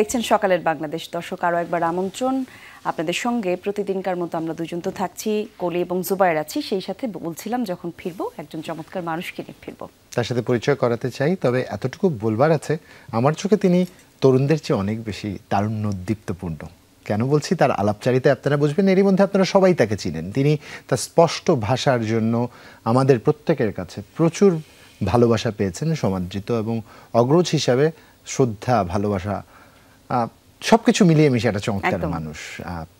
দেখছেন সকালের বাংলাদেশ দর্শক আরও একবার আমন্ত্রণ আপনাদের সঙ্গে প্রতিদিনকার মতো আমরা দুজন তো থাকছি কলি এবং জুবাইর আছি সেই সাথে বলছিলাম যখন ফিরবো একজন চমৎকার মানুষকে নিয়ে ফিরবো তার সাথে পরিচয় করাতে চাই তবে এতটুকু বলবার আছে আমার চোখে তিনি তরুণদের চেয়ে অনেক বেশি উদ্দীপ্তপূর্ণ কেন বলছি তার আলাপচারিতা আপনারা বুঝবেন এরই মধ্যে আপনারা সবাই তাকে চিনেন তিনি তার স্পষ্ট ভাষার জন্য আমাদের প্রত্যেকের কাছে প্রচুর ভালোবাসা পেয়েছেন সমাদৃত এবং অগ্রজ হিসাবে শ্রদ্ধা ভালোবাসা সবকিছু মিলিয়ে মিশে একটা চমৎকার মানুষ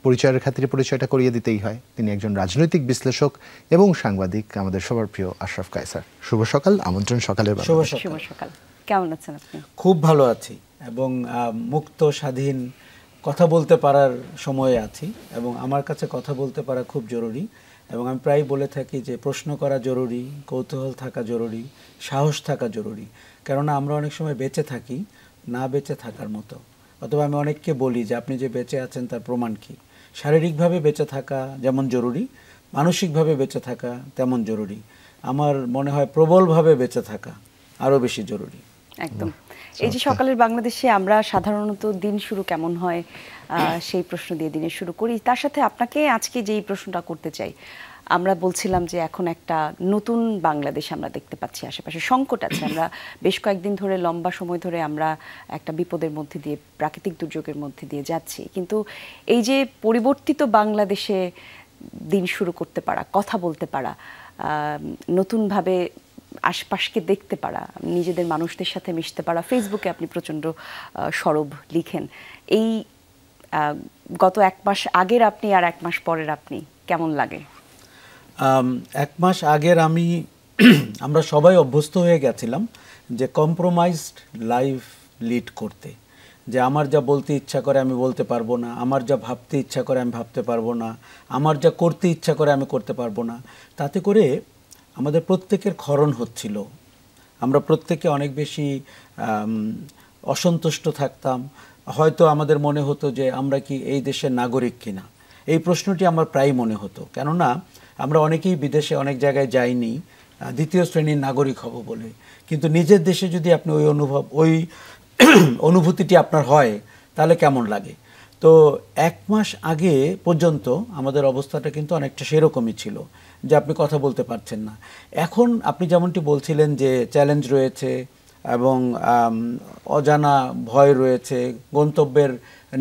পরিচয়ের খাতিরে পরিচয়টা করিয়ে দিতেই হয় তিনি একজন রাজনৈতিক বিশ্লেষক এবং সাংবাদিক আমাদের সবার প্রিয় আশরাফ কায়সার শুভ সকাল আমন্ত্রণ সকালের শুভ সকাল কেমন আছেন আপনি খুব ভালো আছি এবং মুক্ত স্বাধীন কথা বলতে পারার সময়ে আছি এবং আমার কাছে কথা বলতে পারা খুব জরুরি এবং আমি প্রায় বলে থাকি যে প্রশ্ন করা জরুরি কৌতূহল থাকা জরুরি সাহস থাকা জরুরি কেননা আমরা অনেক সময় বেঁচে থাকি না বেঁচে থাকার মতো অথবা আমি অনেককে বলি যে আপনি যে বেঁচে আছেন তার প্রমাণ কি শারীরিকভাবে বেঁচে থাকা যেমন জরুরি মানসিকভাবে বেঁচে থাকা তেমন জরুরি আমার মনে হয় প্রবলভাবে বেঁচে থাকা আরও বেশি জরুরি একদম এই যে সকালের বাংলাদেশে আমরা সাধারণত দিন শুরু কেমন হয় সেই প্রশ্ন দিয়ে দিনে শুরু করি তার সাথে আপনাকে আজকে যেই প্রশ্নটা করতে চাই আমরা বলছিলাম যে এখন একটা নতুন বাংলাদেশ আমরা দেখতে পাচ্ছি আশেপাশে সংকট আছে আমরা বেশ কয়েকদিন ধরে লম্বা সময় ধরে আমরা একটা বিপদের মধ্যে দিয়ে প্রাকৃতিক দুর্যোগের মধ্যে দিয়ে যাচ্ছি কিন্তু এই যে পরিবর্তিত বাংলাদেশে দিন শুরু করতে পারা কথা বলতে পারা নতুনভাবে আশপাশকে দেখতে পারা নিজেদের মানুষদের সাথে মিশতে পারা ফেসবুকে আপনি প্রচণ্ড সরব লিখেন এই গত এক মাস আগের আপনি আর এক মাস পরের আপনি কেমন লাগে এক মাস আগের আমি আমরা সবাই অভ্যস্ত হয়ে গেছিলাম যে কম্প্রোমাইজড লাইফ লিড করতে যে আমার যা বলতে ইচ্ছা করে আমি বলতে পারবো না আমার যা ভাবতে ইচ্ছা করে আমি ভাবতে পারবো না আমার যা করতে ইচ্ছা করে আমি করতে পারবো না তাতে করে আমাদের প্রত্যেকের ক্ষরণ হচ্ছিল আমরা প্রত্যেকে অনেক বেশি অসন্তুষ্ট থাকতাম হয়তো আমাদের মনে হতো যে আমরা কি এই দেশের নাগরিক কিনা এই প্রশ্নটি আমার প্রায় মনে হতো কেননা আমরা অনেকেই বিদেশে অনেক জায়গায় যাইনি দ্বিতীয় শ্রেণীর নাগরিক হব বলে কিন্তু নিজের দেশে যদি আপনি ওই অনুভব ওই অনুভূতিটি আপনার হয় তাহলে কেমন লাগে তো এক মাস আগে পর্যন্ত আমাদের অবস্থাটা কিন্তু অনেকটা সেরকমই ছিল যে আপনি কথা বলতে পারছেন না এখন আপনি যেমনটি বলছিলেন যে চ্যালেঞ্জ রয়েছে এবং অজানা ভয় রয়েছে গন্তব্যের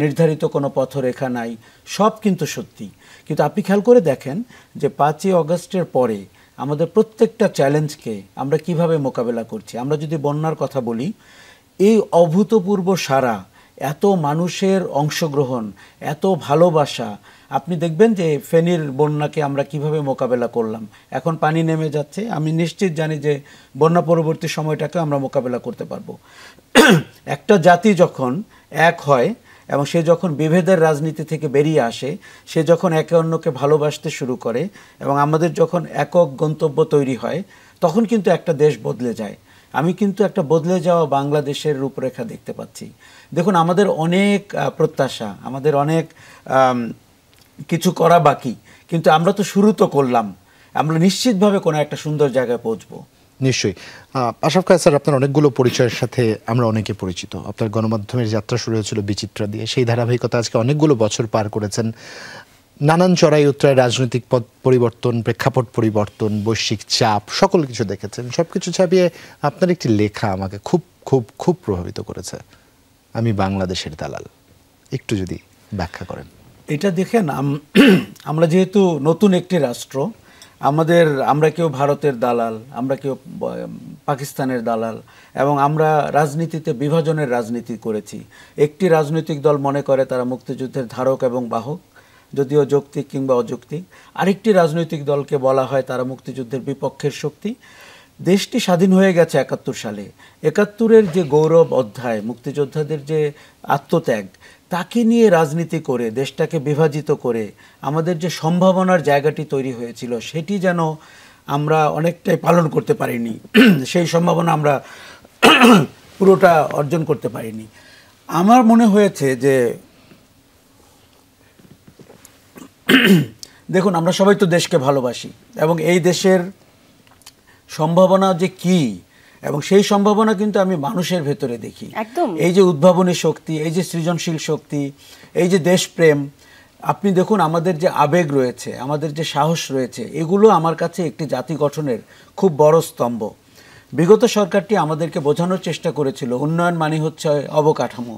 নির্ধারিত কোনো পথরেখা নাই সব কিন্তু সত্যি কিন্তু আপনি খেয়াল করে দেখেন যে পাঁচই অগস্টের পরে আমাদের প্রত্যেকটা চ্যালেঞ্জকে আমরা কিভাবে মোকাবেলা করছি আমরা যদি বন্যার কথা বলি এই অভূতপূর্ব সারা এত মানুষের অংশগ্রহণ এত ভালোবাসা আপনি দেখবেন যে ফেনীর বন্যাকে আমরা কিভাবে মোকাবেলা করলাম এখন পানি নেমে যাচ্ছে আমি নিশ্চিত জানি যে বন্যা পরবর্তী সময়টাকে আমরা মোকাবেলা করতে পারবো একটা জাতি যখন এক হয় এবং সে যখন বিভেদের রাজনীতি থেকে বেরিয়ে আসে সে যখন একে অন্যকে ভালোবাসতে শুরু করে এবং আমাদের যখন একক গন্তব্য তৈরি হয় তখন কিন্তু একটা দেশ বদলে যায় আমি কিন্তু একটা বদলে যাওয়া বাংলাদেশের রূপরেখা দেখতে পাচ্ছি দেখুন আমাদের অনেক প্রত্যাশা আমাদের অনেক কিছু করা বাকি কিন্তু আমরা তো শুরু তো করলাম আমরা নিশ্চিতভাবে কোনো একটা সুন্দর জায়গায় পৌঁছবো নিশ্চয়ই আশাফ খায় স্যার আপনার অনেকগুলো পরিচয়ের সাথে আমরা অনেকে পরিচিত আপনার গণমাধ্যমের যাত্রা শুরু হয়েছিল বিচিত্রা দিয়ে সেই ধারাবাহিকতা আজকে অনেকগুলো বছর পার করেছেন নানান চড়াই উত্তরায় রাজনৈতিক পদ পরিবর্তন প্রেক্ষাপট পরিবর্তন বৈশ্বিক চাপ সকল কিছু দেখেছেন সব কিছু ছাপিয়ে আপনার একটি লেখা আমাকে খুব খুব খুব প্রভাবিত করেছে আমি বাংলাদেশের দালাল একটু যদি ব্যাখ্যা করেন এটা দেখেন আমরা যেহেতু নতুন একটি রাষ্ট্র আমাদের আমরা কেউ ভারতের দালাল আমরা কেউ পাকিস্তানের দালাল এবং আমরা রাজনীতিতে বিভাজনের রাজনীতি করেছি একটি রাজনৈতিক দল মনে করে তারা মুক্তিযুদ্ধের ধারক এবং বাহক যদিও যৌক্তিক কিংবা অযৌক্তিক আরেকটি রাজনৈতিক দলকে বলা হয় তারা মুক্তিযুদ্ধের বিপক্ষের শক্তি দেশটি স্বাধীন হয়ে গেছে একাত্তর সালে একাত্তরের যে গৌরব অধ্যায় মুক্তিযোদ্ধাদের যে আত্মত্যাগ তাকে নিয়ে রাজনীতি করে দেশটাকে বিভাজিত করে আমাদের যে সম্ভাবনার জায়গাটি তৈরি হয়েছিল সেটি যেন আমরা অনেকটাই পালন করতে পারিনি সেই সম্ভাবনা আমরা পুরোটা অর্জন করতে পারিনি আমার মনে হয়েছে যে দেখুন আমরা সবাই তো দেশকে ভালোবাসি এবং এই দেশের সম্ভাবনা যে কী এবং সেই সম্ভাবনা কিন্তু আমি মানুষের ভেতরে দেখি একদম এই যে উদ্ভাবনী শক্তি এই যে সৃজনশীল শক্তি এই যে দেশপ্রেম আপনি দেখুন আমাদের যে আবেগ রয়েছে আমাদের যে সাহস রয়েছে এগুলো আমার কাছে একটি জাতি গঠনের খুব বড় স্তম্ভ বিগত সরকারটি আমাদেরকে বোঝানোর চেষ্টা করেছিল উন্নয়ন মানে হচ্ছে অবকাঠামো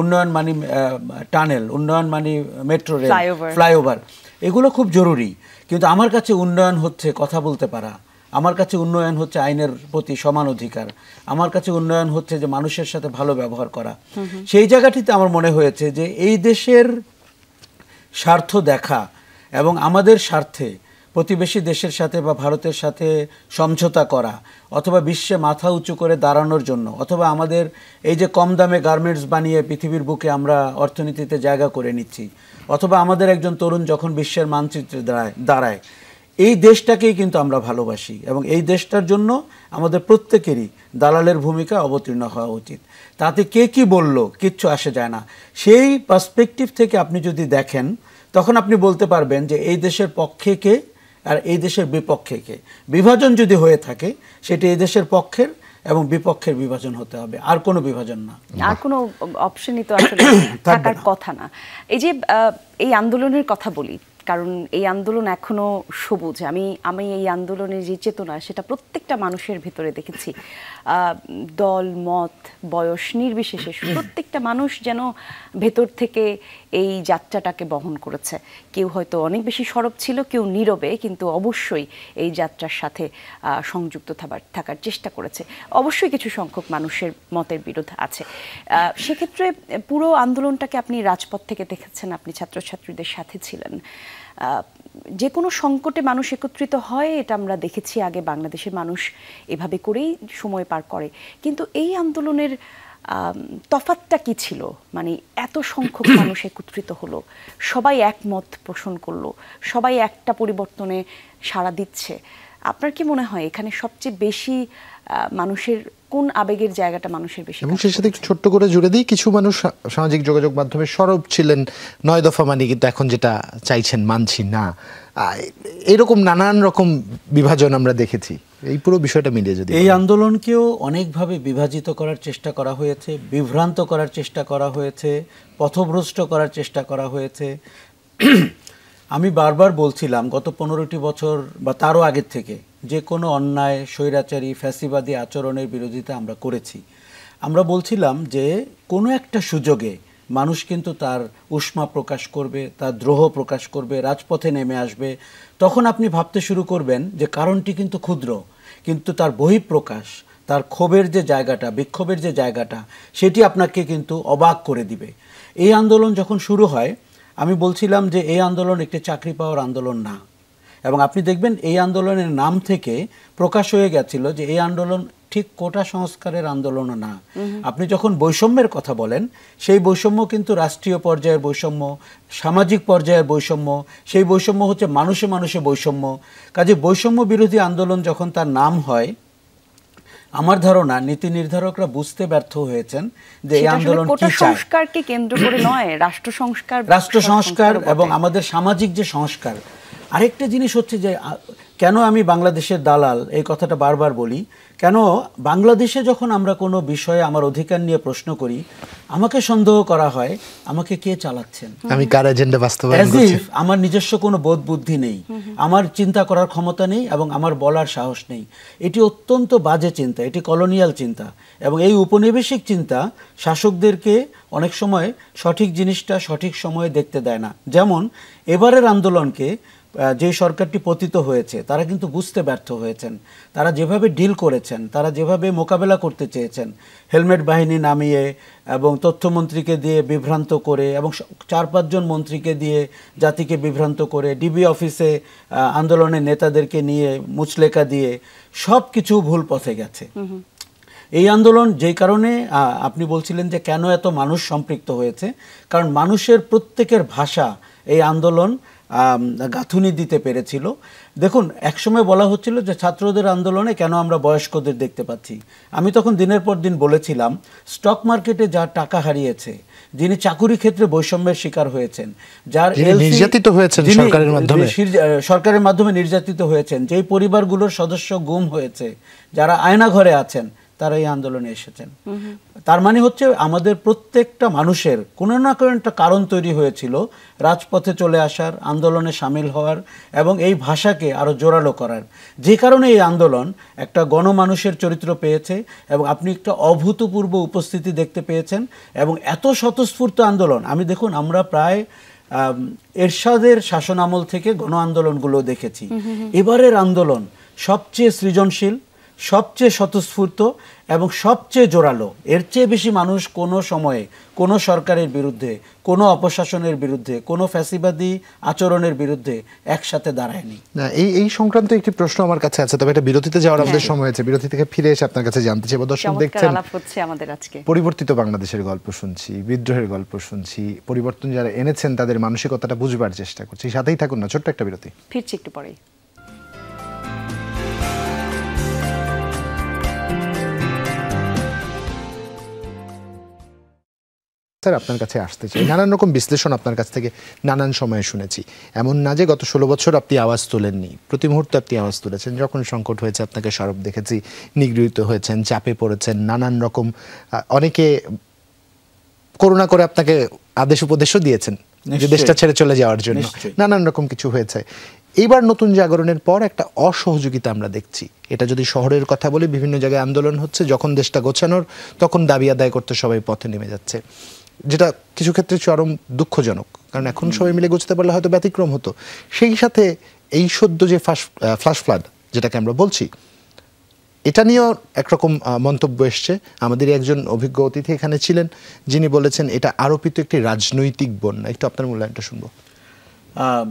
উন্নয়ন মানে টানেল উন্নয়ন মানে মেট্রো রেল ফ্লাইওভার এগুলো খুব জরুরি কিন্তু আমার কাছে উন্নয়ন হচ্ছে কথা বলতে পারা আমার কাছে উন্নয়ন হচ্ছে আইনের প্রতি সমান অধিকার আমার কাছে উন্নয়ন হচ্ছে যে মানুষের সাথে ভালো ব্যবহার করা সেই জায়গাটিতে আমার মনে হয়েছে যে এই দেশের স্বার্থ দেখা এবং আমাদের স্বার্থে প্রতিবেশী দেশের সাথে বা ভারতের সাথে সমঝোতা করা অথবা বিশ্বে মাথা উঁচু করে দাঁড়ানোর জন্য অথবা আমাদের এই যে কম দামে গার্মেন্টস বানিয়ে পৃথিবীর বুকে আমরা অর্থনীতিতে জায়গা করে নিচ্ছি অথবা আমাদের একজন তরুণ যখন বিশ্বের মানচিত্রে দাঁড়ায় দাঁড়ায় এই দেশটাকেই কিন্তু আমরা ভালোবাসি এবং এই দেশটার জন্য আমাদের প্রত্যেকেরই দালালের ভূমিকা অবতীর্ণ হওয়া উচিত তাতে কে কি বলল কিচ্ছু আসে যায় না সেই পার্সপেকটিভ থেকে আপনি যদি দেখেন তখন আপনি বলতে পারবেন যে এই দেশের পক্ষে কে আর এই দেশের বিপক্ষে কে বিভাজন যদি হয়ে থাকে সেটি এই দেশের পক্ষের এবং বিপক্ষের বিভাজন হতে হবে আর কোনো বিভাজন না আর কোনো অপশনই তো আসলে থাকার কথা না এই যে এই আন্দোলনের কথা বলি কারণ এই আন্দোলন এখনো সবুজ আমি আমি এই আন্দোলনের যে চেতনা সেটা প্রত্যেকটা মানুষের ভিতরে দেখেছি দল মত বয়স নির্বিশেষে প্রত্যেকটা মানুষ যেন ভেতর থেকে এই যাত্রাটাকে বহন করেছে কেউ হয়তো অনেক বেশি সরব ছিল কেউ নীরবে কিন্তু অবশ্যই এই যাত্রার সাথে সংযুক্ত থাকার চেষ্টা করেছে অবশ্যই কিছু সংখ্যক মানুষের মতের বিরোধ আছে সেক্ষেত্রে পুরো আন্দোলনটাকে আপনি রাজপথ থেকে দেখেছেন আপনি ছাত্রছাত্রীদের সাথে ছিলেন যে কোনো সংকটে মানুষ একত্রিত হয় এটা আমরা দেখেছি আগে বাংলাদেশের মানুষ এভাবে করেই সময় পার করে কিন্তু এই আন্দোলনের তফাতটা কি ছিল মানে এত সংখ্যক মানুষ একত্রিত হলো সবাই একমত পোষণ করলো সবাই একটা পরিবর্তনে সাড়া দিচ্ছে আপনার কি মনে হয় এখানে সবচেয়ে বেশি মানুষের কোন আবেগের জায়গাটা মানুষের বেশি এবং সেই সাথে একটু ছোট্ট করে জুড়ে দিই কিছু মানুষ সামাজিক যোগাযোগ মাধ্যমে সরব ছিলেন নয় দফা মানে কিন্তু এখন যেটা চাইছেন মানছি না এরকম নানান রকম বিভাজন আমরা দেখেছি এই পুরো বিষয়টা মিলিয়ে যদি এই আন্দোলনকেও অনেকভাবে বিভাজিত করার চেষ্টা করা হয়েছে বিভ্রান্ত করার চেষ্টা করা হয়েছে পথভ্রষ্ট করার চেষ্টা করা হয়েছে আমি বারবার বলছিলাম গত পনেরোটি বছর বা তারও আগের থেকে যে কোনো অন্যায় স্বৈরাচারী ফ্যাসিবাদী আচরণের বিরোধিতা আমরা করেছি আমরা বলছিলাম যে কোনো একটা সুযোগে মানুষ কিন্তু তার উষ্মা প্রকাশ করবে তার দ্রোহ প্রকাশ করবে রাজপথে নেমে আসবে তখন আপনি ভাবতে শুরু করবেন যে কারণটি কিন্তু ক্ষুদ্র কিন্তু তার বহিঃপ্রকাশ তার ক্ষোভের যে জায়গাটা বিক্ষোভের যে জায়গাটা সেটি আপনাকে কিন্তু অবাক করে দিবে এই আন্দোলন যখন শুরু হয় আমি বলছিলাম যে এই আন্দোলন একটি চাকরি পাওয়ার আন্দোলন না এবং আপনি দেখবেন এই আন্দোলনের নাম থেকে প্রকাশ হয়ে গেছিল যে এই আন্দোলন ঠিক কোটা সংস্কারের আন্দোলনও না আপনি যখন বৈষম্যের কথা বলেন সেই বৈষম্য কিন্তু রাষ্ট্রীয় পর্যায়ের বৈষম্য সামাজিক পর্যায়ের বৈষম্য সেই বৈষম্য হচ্ছে মানুষে মানুষে বৈষম্য কাজে বৈষম্য বিরোধী আন্দোলন যখন তার নাম হয় আমার ধারণা নীতি নির্ধারকরা বুঝতে ব্যর্থ হয়েছেন যে এই আন্দোলন সংস্কারকে কেন্দ্র করে নয় রাষ্ট্র সংস্কার রাষ্ট্র সংস্কার এবং আমাদের সামাজিক যে সংস্কার আরেকটা জিনিস হচ্ছে যে কেন আমি বাংলাদেশের দালাল এই কথাটা বারবার বলি কেন বাংলাদেশে যখন আমরা কোনো বিষয়ে আমার অধিকার নিয়ে প্রশ্ন করি আমাকে সন্দেহ করা হয় আমাকে কে চালাচ্ছেন আমি কার এজেন্ডা বাস্তবায়ন আমার নিজস্ব কোনো বোধ বুদ্ধি নেই আমার চিন্তা করার ক্ষমতা নেই এবং আমার বলার সাহস নেই এটি অত্যন্ত বাজে চিন্তা এটি কলোনিয়াল চিন্তা এবং এই উপনিবেশিক চিন্তা শাসকদেরকে অনেক সময় সঠিক জিনিসটা সঠিক সময়ে দেখতে দেয় না যেমন এবারের আন্দোলনকে যে সরকারটি পতিত হয়েছে তারা কিন্তু বুঝতে ব্যর্থ হয়েছেন তারা যেভাবে ডিল করেছেন তারা যেভাবে মোকাবেলা করতে চেয়েছেন হেলমেট বাহিনী নামিয়ে এবং তথ্যমন্ত্রীকে দিয়ে বিভ্রান্ত করে এবং চার পাঁচজন মন্ত্রীকে দিয়ে জাতিকে বিভ্রান্ত করে ডিবি অফিসে আন্দোলনের নেতাদেরকে নিয়ে মুচলেখা দিয়ে সব কিছু ভুল পথে গেছে এই আন্দোলন যে কারণে আপনি বলছিলেন যে কেন এত মানুষ সম্পৃক্ত হয়েছে কারণ মানুষের প্রত্যেকের ভাষা এই আন্দোলন গাঁথুনি দিতে পেরেছিল দেখুন একসময় বলা হচ্ছিল যে ছাত্রদের আন্দোলনে কেন আমরা বয়স্কদের দেখতে পাচ্ছি আমি তখন দিনের পর দিন বলেছিলাম স্টক মার্কেটে যা টাকা হারিয়েছে যিনি চাকুরি ক্ষেত্রে বৈষম্যের শিকার হয়েছেন যার নির্যাতিত হয়েছেন সরকারের মাধ্যমে সরকারের মাধ্যমে নির্যাতিত হয়েছেন যেই পরিবারগুলোর সদস্য গুম হয়েছে যারা আয়নাঘরে আছেন তারা এই আন্দোলনে এসেছেন তার মানে হচ্ছে আমাদের প্রত্যেকটা মানুষের কোনো না কোনো একটা কারণ তৈরি হয়েছিল রাজপথে চলে আসার আন্দোলনে সামিল হওয়ার এবং এই ভাষাকে আরও জোরালো করার যে কারণে এই আন্দোলন একটা গণমানুষের চরিত্র পেয়েছে এবং আপনি একটা অভূতপূর্ব উপস্থিতি দেখতে পেয়েছেন এবং এত স্বতঃস্ফূর্ত আন্দোলন আমি দেখুন আমরা প্রায় এরশাদের শাসন আমল থেকে গণ আন্দোলনগুলো দেখেছি এবারের আন্দোলন সবচেয়ে সৃজনশীল সবচেয়ে স্বতঃস্ফূর্ত এবং সবচেয়ে জোরালো এর চেয়ে বেশি মানুষ কোনো সময়ে কোনো সরকারের বিরুদ্ধে কোনো অপশাসনের বিরুদ্ধে কোনো ফ্যাসিবাদী আচরণের বিরুদ্ধে একসাথে দাঁড়ায়নি না এই এই সংক্রান্ত একটি প্রশ্ন আমার কাছে আছে তবে এটা বিরতিতে যাওয়ার হ্যাঁ। আমাদের সময় আছে বিরতি থেকে ফিরে এসে আপনার কাছে জানতে চাইব দর্শক দেখছেন আমাদের পরিবর্তিত বাংলাদেশের গল্প শুনছি বিদ্রোহের গল্প শুনছি পরিবর্তন যারা এনেছেন তাদের মানসিকতাটা বুঝবার চেষ্টা করছি সাথেই থাকুন না ছোট্ট একটা বিরতি ফিরছি একটু পরেই স্যার আপনার কাছে আসতে চাই নানান রকম বিশ্লেষণ আপনার কাছ থেকে নানান সময়ে শুনেছি এমন না যে গত ষোলো বছর আপনি আওয়াজ তোলেননি প্রতি মুহূর্তে আপনি আওয়াজ তুলেছেন যখন সংকট হয়েছে আপনাকে সরব দেখেছি নিগৃহীত হয়েছেন চাপে পড়েছেন নানান রকম অনেকে করুণা করে আপনাকে আদেশ উপদেশও দিয়েছেন যে দেশটা ছেড়ে চলে যাওয়ার জন্য নানান রকম কিছু হয়েছে এইবার নতুন জাগরণের পর একটা অসহযোগিতা আমরা দেখছি এটা যদি শহরের কথা বলি বিভিন্ন জায়গায় আন্দোলন হচ্ছে যখন দেশটা গোছানোর তখন দাবি আদায় করতে সবাই পথে নেমে যাচ্ছে যেটা কিছু ক্ষেত্রে চরম দুঃখজনক কারণ এখন সবাই মিলে গুছতে পারলে হয়তো ব্যতিক্রম হতো সেই সাথে এই সদ্য যে ফাস ফ্লাশ ফ্লাড যেটাকে আমরা বলছি এটা নিয়েও একরকম মন্তব্য এসছে আমাদের একজন অভিজ্ঞ অতিথি এখানে ছিলেন যিনি বলেছেন এটা আরোপিত একটি রাজনৈতিক বন্যা একটু আপনার মূল্যায়নটা শুনবো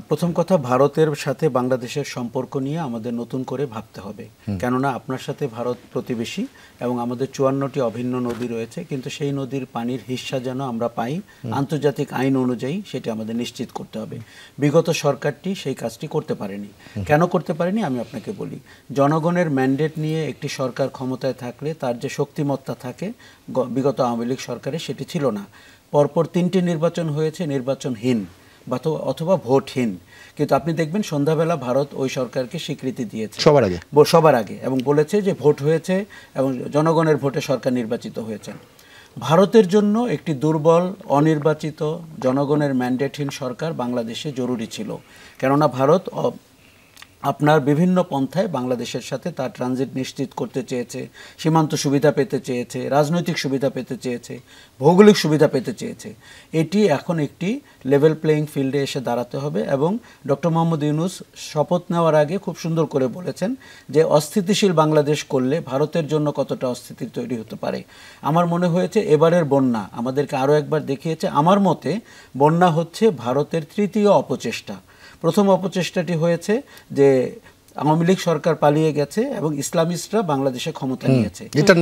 প্রথম কথা ভারতের সাথে বাংলাদেশের সম্পর্ক নিয়ে আমাদের নতুন করে ভাবতে হবে কেননা আপনার সাথে ভারত প্রতিবেশী এবং আমাদের চুয়ান্নটি অভিন্ন নদী রয়েছে কিন্তু সেই নদীর পানির হিস্সা যেন আমরা পাই আন্তর্জাতিক আইন অনুযায়ী সেটি আমাদের নিশ্চিত করতে হবে বিগত সরকারটি সেই কাজটি করতে পারেনি কেন করতে পারেনি আমি আপনাকে বলি জনগণের ম্যান্ডেট নিয়ে একটি সরকার ক্ষমতায় থাকলে তার যে শক্তিমত্তা থাকে বিগত আওয়ামী লীগ সরকারে সেটি ছিল না পরপর তিনটি নির্বাচন হয়েছে নির্বাচনহীন অথবা ভোটহীন কিন্তু আপনি দেখবেন সন্ধ্যাবেলা ভারত ওই সরকারকে স্বীকৃতি দিয়েছে সবার আগে সবার আগে এবং বলেছে যে ভোট হয়েছে এবং জনগণের ভোটে সরকার নির্বাচিত হয়েছে ভারতের জন্য একটি দুর্বল অনির্বাচিত জনগণের ম্যান্ডেটহীন সরকার বাংলাদেশে জরুরি ছিল কেননা ভারত আপনার বিভিন্ন পন্থায় বাংলাদেশের সাথে তার ট্রানজিট নিশ্চিত করতে চেয়েছে সীমান্ত সুবিধা পেতে চেয়েছে রাজনৈতিক সুবিধা পেতে চেয়েছে ভৌগোলিক সুবিধা পেতে চেয়েছে এটি এখন একটি লেভেল প্লেয়িং ফিল্ডে এসে দাঁড়াতে হবে এবং ডক্টর মোহাম্মদ ইউনুস শপথ নেওয়ার আগে খুব সুন্দর করে বলেছেন যে অস্থিতিশীল বাংলাদেশ করলে ভারতের জন্য কতটা অস্থিতি তৈরি হতে পারে আমার মনে হয়েছে এবারের বন্যা আমাদেরকে আরও একবার দেখিয়েছে আমার মতে বন্যা হচ্ছে ভারতের তৃতীয় অপচেষ্টা প্রথম অপচেষ্টাটি হয়েছে যে আওয়ামী লীগ সরকার পালিয়ে গেছে এবং ইসলামিস্টরা বাংলাদেশে ক্ষমতা নিয়েছে এটা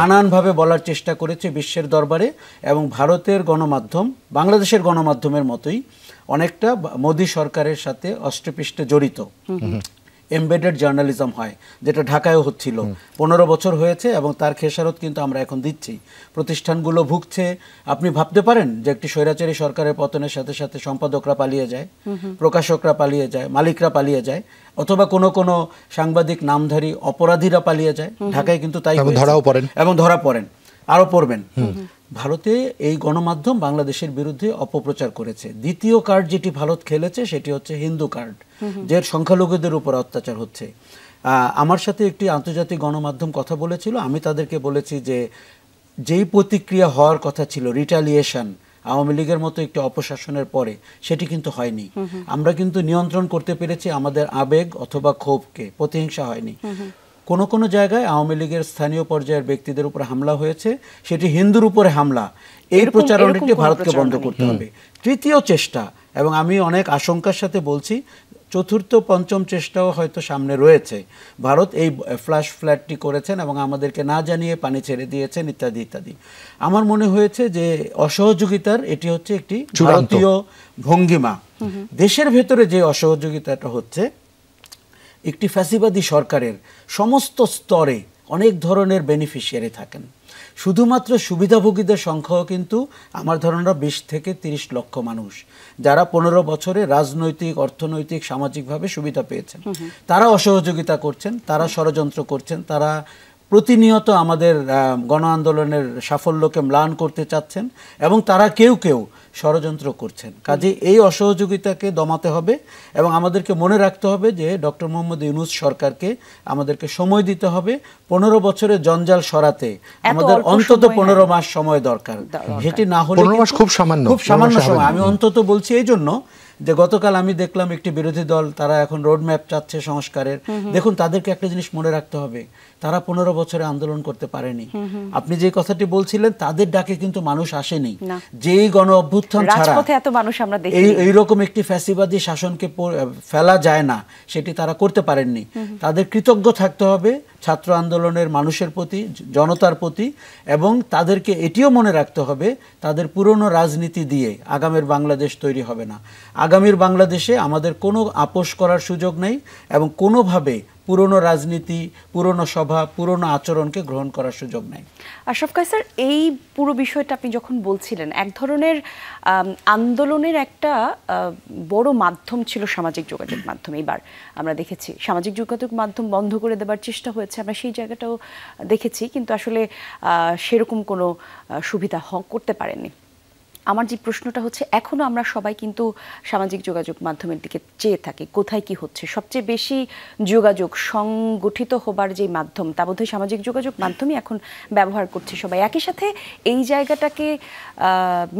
নানানভাবে বলার চেষ্টা করেছে বিশ্বের দরবারে এবং ভারতের গণমাধ্যম বাংলাদেশের গণমাধ্যমের মতোই অনেকটা মোদী সরকারের সাথে অষ্টপৃষ্ঠে জড়িত এমবেডেড জার্নালিজম হয় যেটা ঢাকায়ও হচ্ছিল পনেরো বছর হয়েছে এবং তার খেসারত কিন্তু আমরা এখন দিচ্ছি প্রতিষ্ঠানগুলো ভুগছে আপনি ভাবতে পারেন যে একটি স্বৈরাচারী সরকারের পতনের সাথে সাথে সম্পাদকরা পালিয়ে যায় প্রকাশকরা পালিয়ে যায় মালিকরা পালিয়ে যায় অথবা কোনো কোনো সাংবাদিক নামধারী অপরাধীরা পালিয়ে যায় ঢাকায় কিন্তু তাই ধরাও পড়েন এবং ধরা পড়েন আরও পড়বেন ভারতে এই গণমাধ্যম বাংলাদেশের বিরুদ্ধে অপপ্রচার করেছে দ্বিতীয় কার্ড যেটি ভারত খেলেছে সেটি হচ্ছে হিন্দু কার্ড যে সংখ্যালঘুদের উপর অত্যাচার হচ্ছে আমার সাথে একটি আন্তর্জাতিক গণমাধ্যম কথা বলেছিল আমি তাদেরকে বলেছি যে যেই প্রতিক্রিয়া হওয়ার কথা ছিল রিটালিয়েশন আওয়ামী লীগের মতো একটি অপশাসনের পরে সেটি কিন্তু হয়নি আমরা কিন্তু নিয়ন্ত্রণ করতে পেরেছি আমাদের আবেগ অথবা ক্ষোভকে প্রতিহিংসা হয়নি কোনো কোনো জায়গায় আওয়ামী লীগের স্থানীয় পর্যায়ের ব্যক্তিদের উপর হামলা হয়েছে সেটি হিন্দুর উপরে হামলা এই প্রচারণাটি ভারতকে বন্ধ করতে হবে তৃতীয় চেষ্টা এবং আমি অনেক আশঙ্কার সাথে বলছি চতুর্থ পঞ্চম চেষ্টাও হয়তো সামনে রয়েছে ভারত এই ফ্ল্যাশ ফ্ল্যাটটি করেছেন এবং আমাদেরকে না জানিয়ে পানি ছেড়ে দিয়েছেন ইত্যাদি ইত্যাদি আমার মনে হয়েছে যে অসহযোগিতার এটি হচ্ছে একটি ভারতীয় ভঙ্গিমা দেশের ভেতরে যে অসহযোগিতাটা হচ্ছে একটি ফ্যাসিবাদী সরকারের সমস্ত স্তরে অনেক ধরনের বেনিফিশিয়ারি থাকেন শুধুমাত্র সুবিধাভোগীদের সংখ্যাও কিন্তু আমার ধারণা বিশ থেকে ৩০ লক্ষ মানুষ যারা পনেরো বছরে রাজনৈতিক অর্থনৈতিক সামাজিকভাবে সুবিধা পেয়েছেন তারা অসহযোগিতা করছেন তারা ষড়যন্ত্র করছেন তারা প্রতিনিয়ত আমাদের গণ আন্দোলনের সাফল্যকে ম্লান করতে চাচ্ছেন এবং তারা কেউ কেউ ষড়যন্ত্র করছেন কাজে এই অসহযোগিতাকে দমাতে হবে এবং আমাদেরকে মনে রাখতে হবে যে ডক্টর মোহাম্মদ ইউনুস সরকারকে আমাদেরকে সময় দিতে হবে পনেরো বছরের জঞ্জাল সরাতে আমাদের অন্তত পনেরো মাস সময় দরকার সেটি না হলে খুব সামান্য খুব সামান্য সময় আমি অন্তত বলছি এই জন্য যে গতকাল আমি দেখলাম একটি বিরোধী দল তারা এখন রোডম্যাপ চাচ্ছে সংস্কারের দেখুন তাদেরকে একটা জিনিস মনে রাখতে হবে তারা পনেরো বছরে আন্দোলন করতে পারেনি আপনি যে কথাটি বলছিলেন তাদের ডাকে কিন্তু মানুষ আসেনি যেই গণ অভ্যুত্থান ছাড়া এত মানুষ আমরা এইরকম একটি ফ্যাসিবাদী শাসনকে ফেলা যায় না সেটি তারা করতে পারেননি তাদের কৃতজ্ঞ থাকতে হবে ছাত্র আন্দোলনের মানুষের প্রতি জনতার প্রতি এবং তাদেরকে এটিও মনে রাখতে হবে তাদের পুরনো রাজনীতি দিয়ে আগামের বাংলাদেশ তৈরি হবে না আগামীর বাংলাদেশে আমাদের কোনো আপোষ করার সুযোগ নেই এবং কোনোভাবে পুরনো রাজনীতি পুরনো সভা পুরনো আচরণকে গ্রহণ করার সুযোগ নেয় আশরাফ কায়সার এই পুরো বিষয়টা আপনি যখন বলছিলেন এক ধরনের আন্দোলনের একটা বড় মাধ্যম ছিল সামাজিক যোগাযোগ মাধ্যম এবার আমরা দেখেছি সামাজিক যোগাযোগ মাধ্যম বন্ধ করে দেবার চেষ্টা হয়েছে আমরা সেই জায়গাটাও দেখেছি কিন্তু আসলে সেরকম কোনো সুবিধা করতে পারেননি আমার যে প্রশ্নটা হচ্ছে এখনও আমরা সবাই কিন্তু সামাজিক যোগাযোগ মাধ্যমের দিকে চেয়ে থাকি কোথায় কি হচ্ছে সবচেয়ে বেশি যোগাযোগ সংগঠিত হবার যে মাধ্যম তা বোধহয় সামাজিক যোগাযোগ মাধ্যমই এখন ব্যবহার করছে সবাই একই সাথে এই জায়গাটাকে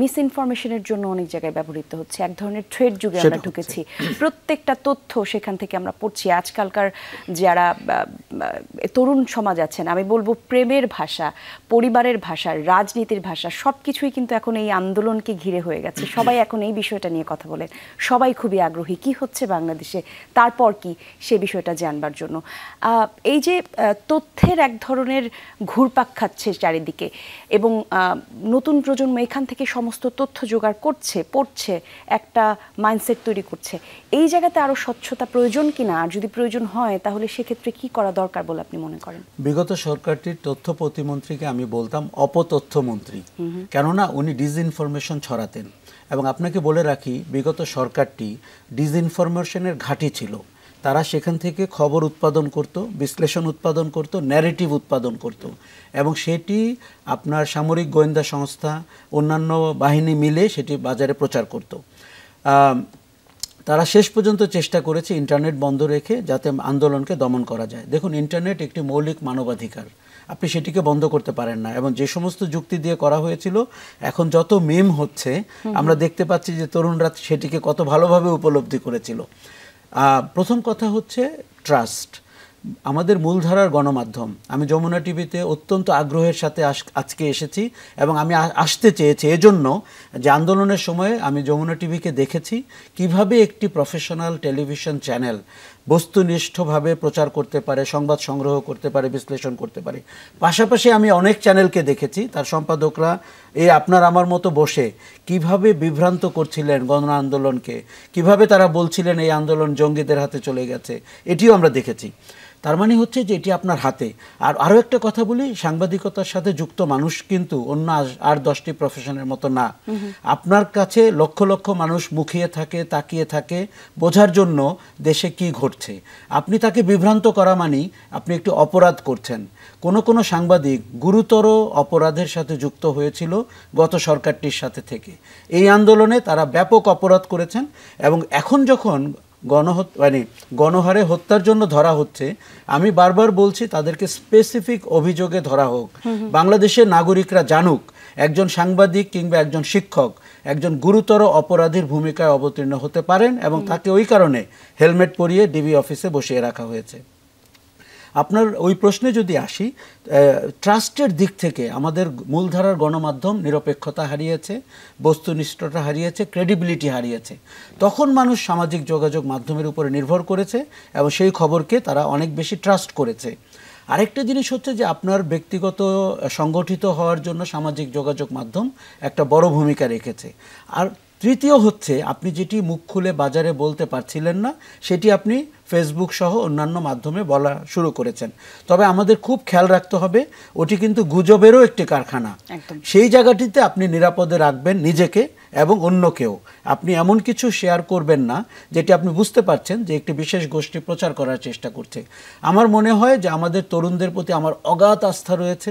মিস ইনফরমেশনের জন্য অনেক জায়গায় ব্যবহৃত হচ্ছে এক ধরনের থ্রেড যুগে আমরা ঢুকেছি প্রত্যেকটা তথ্য সেখান থেকে আমরা পড়ছি আজকালকার যারা তরুণ সমাজ আছেন আমি বলবো প্রেমের ভাষা পরিবারের ভাষা রাজনীতির ভাষা সব কিছুই কিন্তু এখন এই আন্দোলন আন্দোলনকে ঘিরে হয়ে গেছে সবাই এখন এই বিষয়টা নিয়ে কথা বলেন সবাই খুবই আগ্রহী কি হচ্ছে বাংলাদেশে তারপর কি সে বিষয়টা জানবার জন্য এই যে তথ্যের এক ধরনের ঘুরপাক খাচ্ছে চারিদিকে এবং নতুন প্রজন্ম এখান থেকে সমস্ত তথ্য জোগাড় করছে পড়ছে একটা মাইন্ডসেট তৈরি করছে এই জায়গাতে আরও স্বচ্ছতা প্রয়োজন কিনা আর যদি প্রয়োজন হয় তাহলে সেক্ষেত্রে কি করা দরকার বলে আপনি মনে করেন বিগত সরকারটির তথ্য প্রতিমন্ত্রীকে আমি বলতাম অপতথ্যমন্ত্রী কেননা উনি ডিসইনফরমেশন ডিসইনফরমেশন ছড়াতেন এবং আপনাকে বলে রাখি বিগত সরকারটি ডিসইনফরমেশনের ঘাঁটি ছিল তারা সেখান থেকে খবর উৎপাদন করত বিশ্লেষণ উৎপাদন করত ন্যারেটিভ উৎপাদন করত এবং সেটি আপনার সামরিক গোয়েন্দা সংস্থা অন্যান্য বাহিনী মিলে সেটি বাজারে প্রচার করত তারা শেষ পর্যন্ত চেষ্টা করেছে ইন্টারনেট বন্ধ রেখে যাতে আন্দোলনকে দমন করা যায় দেখুন ইন্টারনেট একটি মৌলিক মানবাধিকার আপনি সেটিকে বন্ধ করতে পারেন না এবং যে সমস্ত যুক্তি দিয়ে করা হয়েছিল এখন যত মেম হচ্ছে আমরা দেখতে পাচ্ছি যে তরুণরা সেটিকে কত ভালোভাবে উপলব্ধি করেছিল প্রথম কথা হচ্ছে ট্রাস্ট আমাদের মূলধারার গণমাধ্যম আমি যমুনা টিভিতে অত্যন্ত আগ্রহের সাথে আজকে এসেছি এবং আমি আসতে চেয়েছি এজন্য যে আন্দোলনের সময়ে আমি যমুনা টিভিকে দেখেছি কিভাবে একটি প্রফেশনাল টেলিভিশন চ্যানেল বস্তুনিষ্ঠভাবে প্রচার করতে পারে সংবাদ সংগ্রহ করতে পারে বিশ্লেষণ করতে পারে পাশাপাশি আমি অনেক চ্যানেলকে দেখেছি তার সম্পাদকরা এই আপনার আমার মতো বসে কিভাবে বিভ্রান্ত করছিলেন গণ আন্দোলনকে কিভাবে তারা বলছিলেন এই আন্দোলন জঙ্গিদের হাতে চলে গেছে এটিও আমরা দেখেছি তার মানে হচ্ছে যে এটি আপনার হাতে আর আরও একটা কথা বলি সাংবাদিকতার সাথে যুক্ত মানুষ কিন্তু অন্য আর দশটি প্রফেশনের মতো না আপনার কাছে লক্ষ লক্ষ মানুষ মুখিয়ে থাকে তাকিয়ে থাকে বোঝার জন্য দেশে কি ঘটছে আপনি তাকে বিভ্রান্ত করা মানে আপনি একটি অপরাধ করছেন কোনো কোনো সাংবাদিক গুরুতর অপরাধের সাথে যুক্ত হয়েছিল গত সরকারটির সাথে থেকে এই আন্দোলনে তারা ব্যাপক অপরাধ করেছেন এবং এখন যখন গণহত মানে গণহারে হত্যার জন্য ধরা হচ্ছে আমি বারবার বলছি তাদেরকে স্পেসিফিক অভিযোগে ধরা হোক বাংলাদেশের নাগরিকরা জানুক একজন সাংবাদিক কিংবা একজন শিক্ষক একজন গুরুতর অপরাধীর ভূমিকায় অবতীর্ণ হতে পারেন এবং তাকে ওই কারণে হেলমেট পরিয়ে ডিবি অফিসে বসিয়ে রাখা হয়েছে আপনার ওই প্রশ্নে যদি আসি ট্রাস্টের দিক থেকে আমাদের মূলধারার গণমাধ্যম নিরপেক্ষতা হারিয়েছে বস্তুনিষ্ঠতা হারিয়েছে ক্রেডিবিলিটি হারিয়েছে তখন মানুষ সামাজিক যোগাযোগ মাধ্যমের উপরে নির্ভর করেছে এবং সেই খবরকে তারা অনেক বেশি ট্রাস্ট করেছে আরেকটা জিনিস হচ্ছে যে আপনার ব্যক্তিগত সংগঠিত হওয়ার জন্য সামাজিক যোগাযোগ মাধ্যম একটা বড় ভূমিকা রেখেছে আর তৃতীয় হচ্ছে আপনি যেটি মুখ খুলে বাজারে বলতে পারছিলেন না সেটি আপনি ফেসবুক সহ অন্যান্য মাধ্যমে বলা শুরু করেছেন তবে আমাদের খুব খেয়াল রাখতে হবে ওটি কিন্তু গুজবেরও একটি কারখানা সেই জায়গাটিতে আপনি নিরাপদে রাখবেন নিজেকে এবং অন্য কেউ আপনি এমন কিছু শেয়ার করবেন না যেটি আপনি বুঝতে পারছেন যে একটি বিশেষ গোষ্ঠী প্রচার করার চেষ্টা করছে আমার মনে হয় যে আমাদের তরুণদের প্রতি আমার অগাধ আস্থা রয়েছে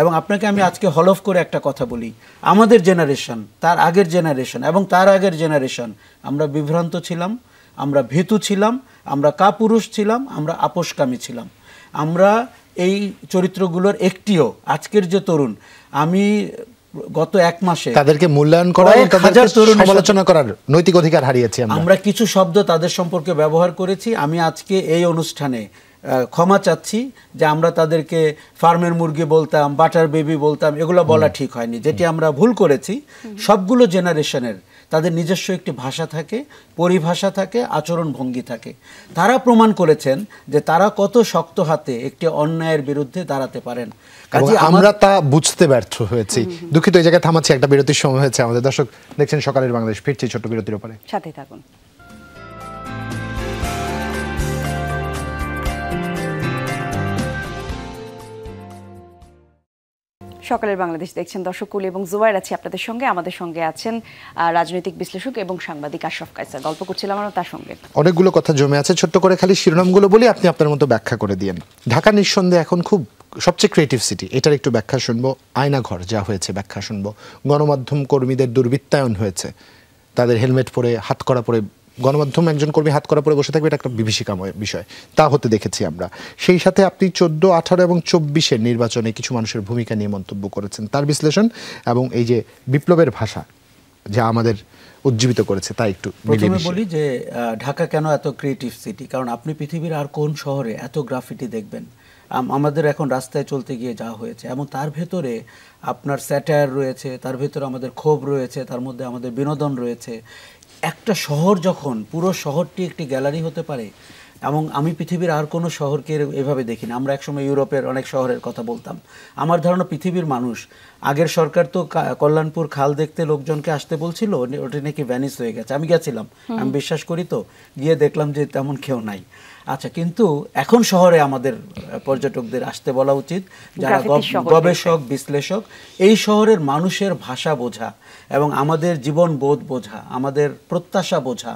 এবং আপনাকে আমি আজকে হলফ করে একটা কথা বলি আমাদের জেনারেশন তার আগের জেনারেশন এবং তার আগের জেনারেশন আমরা বিভ্রান্ত ছিলাম আমরা ভীতু ছিলাম আমরা কাপুরুষ ছিলাম আমরা আপোষকামী ছিলাম আমরা এই চরিত্রগুলোর একটিও আজকের যে তরুণ আমি গত এক মাসে তাদেরকে মূল্যায়ন করা হাজার তরুণ সমালোচনা করার নৈতিক অধিকার হারিয়েছি আমরা কিছু শব্দ তাদের সম্পর্কে ব্যবহার করেছি আমি আজকে এই অনুষ্ঠানে ক্ষমা চাচ্ছি যে আমরা তাদেরকে ফার্মের মুরগি বলতাম বাটার বেবি বলতাম এগুলো বলা ঠিক হয়নি যেটি আমরা ভুল করেছি সবগুলো জেনারেশনের তাদের নিজস্ব একটি ভাষা থাকে পরিভাষা থাকে আচরণ ভঙ্গি থাকে তারা প্রমাণ করেছেন যে তারা কত শক্ত হাতে একটি অন্যায়ের বিরুদ্ধে দাঁড়াতে পারেন আমরা তা বুঝতে ব্যর্থ হয়েছি দুঃখিত এই জায়গায় থামাচ্ছি একটা বিরতির সময় হয়েছে আমাদের দর্শক দেখছেন সকালের বাংলাদেশ ফিরছি ছোট্ট বিরতির উপরে সাথে থাকুন সকালের বাংলাদেশ দেখছেন দর্শক কুলি এবং জুবাইর আছি আপনাদের সঙ্গে আমাদের সঙ্গে আছেন রাজনৈতিক বিশ্লেষক এবং সাংবাদিক আশরাফ কাইসার গল্প করছিলাম আমরা তার সঙ্গে অনেকগুলো কথা জমে আছে ছোট্ট করে খালি শিরোনামগুলো বলি আপনি আপনার মতো ব্যাখ্যা করে দিয়েন ঢাকা নিঃসন্দেহে এখন খুব সবচেয়ে ক্রিয়েটিভ সিটি এটার একটু ব্যাখ্যা শুনবো আয়নাঘর যা হয়েছে ব্যাখ্যা শুনবো গণমাধ্যম কর্মীদের দুর্বৃত্তায়ন হয়েছে তাদের হেলমেট পরে হাত করা পরে গণমাধ্যম একজন কর্মী হাত করা পরে বসে থাকবে এটা একটা বিভীষিকাময় বিষয় তা হতে দেখেছি আমরা সেই সাথে আপনি চোদ্দ আঠারো এবং চব্বিশের নির্বাচনে কিছু মানুষের ভূমিকা নিয়ে মন্তব্য করেছেন তার বিশ্লেষণ এবং এই যে বিপ্লবের ভাষা যা আমাদের উজ্জীবিত করেছে তাই একটু প্রথমে বলি যে ঢাকা কেন এত ক্রিয়েটিভ সিটি কারণ আপনি পৃথিবীর আর কোন শহরে এত গ্রাফিটি দেখবেন আমাদের এখন রাস্তায় চলতে গিয়ে যা হয়েছে এবং তার ভেতরে আপনার স্যাটায়ার রয়েছে তার ভেতরে আমাদের ক্ষোভ রয়েছে তার মধ্যে আমাদের বিনোদন রয়েছে একটা শহর যখন পুরো শহরটি একটি গ্যালারি হতে পারে এবং আমি পৃথিবীর আর কোনো শহরকে এভাবে দেখিনি আমরা একসময় ইউরোপের অনেক শহরের কথা বলতাম আমার ধারণা পৃথিবীর মানুষ আগের সরকার তো কল্যাণপুর খাল দেখতে লোকজনকে আসতে বলছিল ওটা নাকি ভ্যানিস হয়ে গেছে আমি গেছিলাম আমি বিশ্বাস করি তো গিয়ে দেখলাম যে তেমন কেউ নাই আচ্ছা কিন্তু এখন শহরে আমাদের পর্যটকদের আসতে বলা উচিত যারা গবেষক বিশ্লেষক এই শহরের মানুষের ভাষা বোঝা এবং আমাদের জীবন বোধ বোঝা আমাদের প্রত্যাশা বোঝা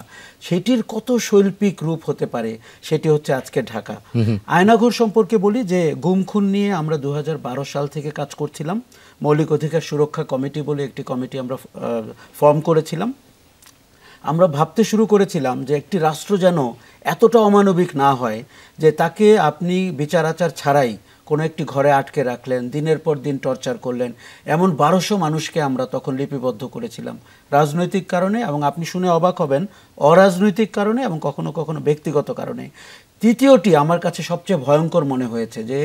সেটির কত শৈল্পিক রূপ হতে পারে সেটি হচ্ছে আজকে ঢাকা আয়নাঘর সম্পর্কে বলি যে গুমখুন নিয়ে আমরা দু সাল থেকে কাজ করছিলাম মৌলিক অধিকার সুরক্ষা কমিটি বলে একটি কমিটি আমরা ফর্ম করেছিলাম আমরা ভাবতে শুরু করেছিলাম যে একটি রাষ্ট্র যেন এতটা অমানবিক না হয় যে তাকে আপনি বিচার আচার ছাড়াই কোনো একটি ঘরে আটকে রাখলেন দিনের পর দিন টর্চার করলেন এমন বারোশো মানুষকে আমরা তখন লিপিবদ্ধ করেছিলাম রাজনৈতিক কারণে এবং আপনি শুনে অবাক হবেন অরাজনৈতিক কারণে এবং কখনো কখনো ব্যক্তিগত কারণে তৃতীয়টি আমার কাছে সবচেয়ে ভয়ঙ্কর মনে হয়েছে যে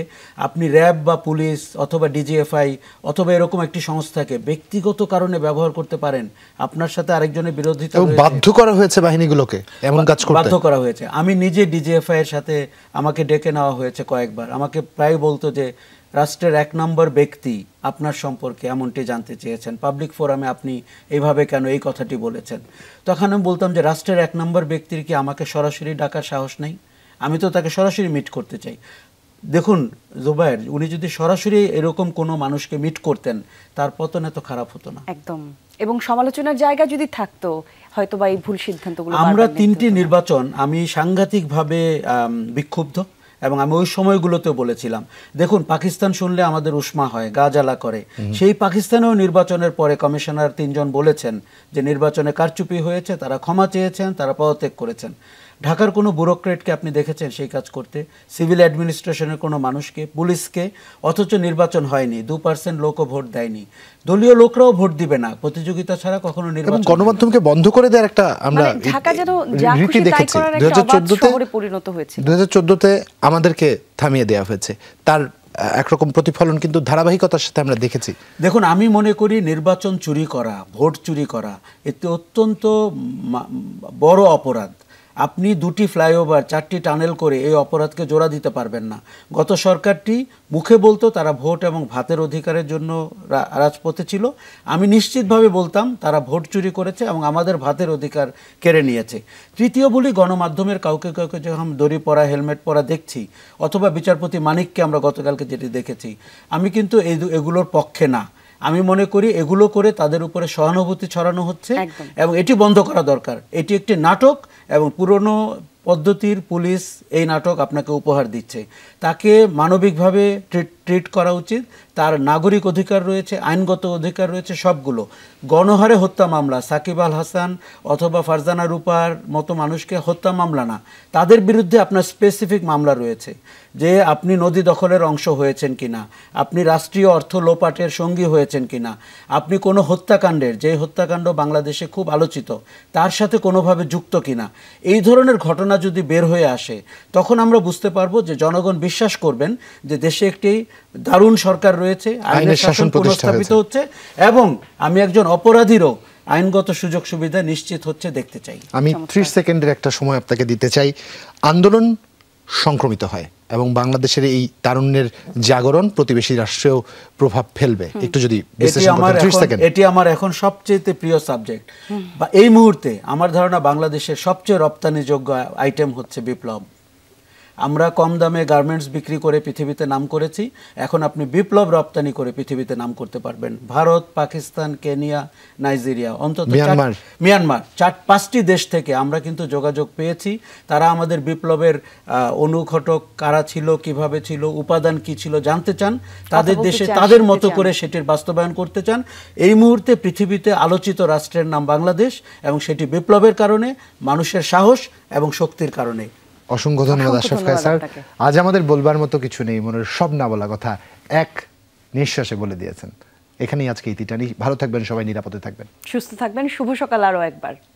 আপনি র্যাব বা পুলিশ অথবা ডিজিএফআই অথবা এরকম একটি সংস্থাকে ব্যক্তিগত কারণে ব্যবহার করতে পারেন আপনার সাথে আরেকজনের বিরোধিতা বাধ্য করা হয়েছে বাহিনীগুলোকে এমন কাজ বাধ্য করা হয়েছে আমি নিজে ডিজিএফআই এর সাথে আমাকে ডেকে নেওয়া হয়েছে কয়েকবার আমাকে প্রায় বলতো যে রাষ্ট্রের এক নম্বর ব্যক্তি আপনার সম্পর্কে এমনটি জানতে চেয়েছেন পাবলিক ফোরামে আপনি এইভাবে কেন এই কথাটি বলেছেন তখন আমি বলতাম যে রাষ্ট্রের এক নম্বর ব্যক্তির কি আমাকে সরাসরি ডাকার সাহস নেই আমি তো তাকে সরাসরি মিট করতে চাই দেখুন জুবাইর উনি যদি সরাসরি এরকম কোনো মানুষকে মিট করতেন তার পতন এত খারাপ হতো না একদম এবং সমালোচনার জায়গা যদি থাকতো হয়তো বা এই ভুল সিদ্ধান্তগুলো আমরা তিনটি নির্বাচন আমি সাংঘাতিকভাবে বিক্ষুব্ধ এবং আমি ওই সময়গুলোতে বলেছিলাম দেখুন পাকিস্তান শুনলে আমাদের উষ্মা হয় গা জ্বালা করে সেই পাকিস্তানেও নির্বাচনের পরে কমিশনার তিনজন বলেছেন যে নির্বাচনে কারচুপি হয়েছে তারা ক্ষমা চেয়েছেন তারা পদত্যাগ করেছেন ঢাকার কোনো ব্যুরোক্রেটকে আপনি দেখেছেন সেই কাজ করতে সিভিল অ্যাডমিনিস্ট্রেশনের কোনো মানুষকে পুলিশকে অথচ নির্বাচন হয়নি দু পার্সেন্ট লোকও ভোট দেয়নি দলীয় লোকরাও ভোট দিবে না প্রতিযোগিতা ছাড়া কখনো নির্বাচন গণমাধ্যমকে বন্ধ করে দেওয়ার একটা আমরা মানে রীতি দেখেছি দু হাজার চোদ্দতে পরিণত হয়েছে দু হাজার চোদ্দতে আমাদেরকে থামিয়ে দেওয়া হয়েছে তার একরকম প্রতিফলন কিন্তু ধারাবাহিকতার সাথে আমরা দেখেছি দেখুন আমি মনে করি নির্বাচন চুরি করা ভোট চুরি করা এতে অত্যন্ত বড় অপরাধ আপনি দুটি ফ্লাইওভার চারটি টানেল করে এই অপরাধকে জোড়া দিতে পারবেন না গত সরকারটি মুখে বলতো তারা ভোট এবং ভাতের অধিকারের জন্য রাজপথে ছিল আমি নিশ্চিতভাবে বলতাম তারা ভোট চুরি করেছে এবং আমাদের ভাতের অধিকার কেড়ে নিয়েছে তৃতীয় বলি গণমাধ্যমের কাউকে কাউকে যখন দড়ি পরা হেলমেট পরা দেখছি অথবা বিচারপতি মানিককে আমরা গতকালকে যেটি দেখেছি আমি কিন্তু এই এগুলোর পক্ষে না আমি মনে করি এগুলো করে তাদের উপরে সহানুভূতি ছড়ানো হচ্ছে এবং এটি বন্ধ করা দরকার এটি একটি নাটক এবং পুরনো পদ্ধতির পুলিশ এই নাটক আপনাকে উপহার দিচ্ছে তাকে মানবিকভাবে ট্রিট করা উচিত তার নাগরিক অধিকার রয়েছে আইনগত অধিকার রয়েছে সবগুলো গণহারে হত্যা মামলা সাকিব আল হাসান অথবা ফারজানা রূপার মতো মানুষকে হত্যা মামলা না তাদের বিরুদ্ধে আপনার স্পেসিফিক মামলা রয়েছে যে আপনি নদী দখলের অংশ হয়েছেন কিনা আপনি রাষ্ট্রীয় অর্থ লোপাটের সঙ্গী হয়েছেন কিনা আপনি কোনো হত্যাকাণ্ডের যে হত্যাকাণ্ড বাংলাদেশে খুব আলোচিত তার সাথে কোনোভাবে যুক্ত কিনা এই ধরনের ঘটনা যদি বের হয়ে আসে তখন আমরা বুঝতে পারবো যে জনগণ বিশ্বাস করবেন যে দেশে একটি দারুণ সরকার রয়েছে আইনের শাসন পুনঃস্থাপিত হচ্ছে এবং আমি একজন অপরাধীরও আইনগত সুযোগ সুবিধা নিশ্চিত হচ্ছে দেখতে চাই আমি ত্রিশ সেকেন্ডের একটা সময় আপনাকে দিতে চাই আন্দোলন সংক্রমিত হয় এবং বাংলাদেশের এই তারুণ্যের জাগরণ প্রতিবেশী রাষ্ট্রেও প্রভাব ফেলবে একটু যদি এটি আমার এখন সবচেয়ে প্রিয় সাবজেক্ট বা এই মুহূর্তে আমার ধারণা বাংলাদেশের সবচেয়ে রপ্তানিযোগ্য আইটেম হচ্ছে বিপ্লব আমরা কম দামে গার্মেন্টস বিক্রি করে পৃথিবীতে নাম করেছি এখন আপনি বিপ্লব রপ্তানি করে পৃথিবীতে নাম করতে পারবেন ভারত পাকিস্তান কেনিয়া নাইজেরিয়া অন্তত মিয়ানমার চার পাঁচটি দেশ থেকে আমরা কিন্তু যোগাযোগ পেয়েছি তারা আমাদের বিপ্লবের অনুঘটক কারা ছিল কিভাবে ছিল উপাদান কি ছিল জানতে চান তাদের দেশে তাদের মতো করে সেটির বাস্তবায়ন করতে চান এই মুহূর্তে পৃথিবীতে আলোচিত রাষ্ট্রের নাম বাংলাদেশ এবং সেটি বিপ্লবের কারণে মানুষের সাহস এবং শক্তির কারণে অসংখ্য ধন্যবাদ আশরাফ খায় স্যার আজ আমাদের বলবার মতো কিছু নেই মনের সব না বলা কথা এক নিঃশ্বাসে বলে দিয়েছেন এখানেই আজকে ইতিটানি ভালো থাকবেন সবাই নিরাপদে থাকবেন সুস্থ থাকবেন শুভ সকাল আরও একবার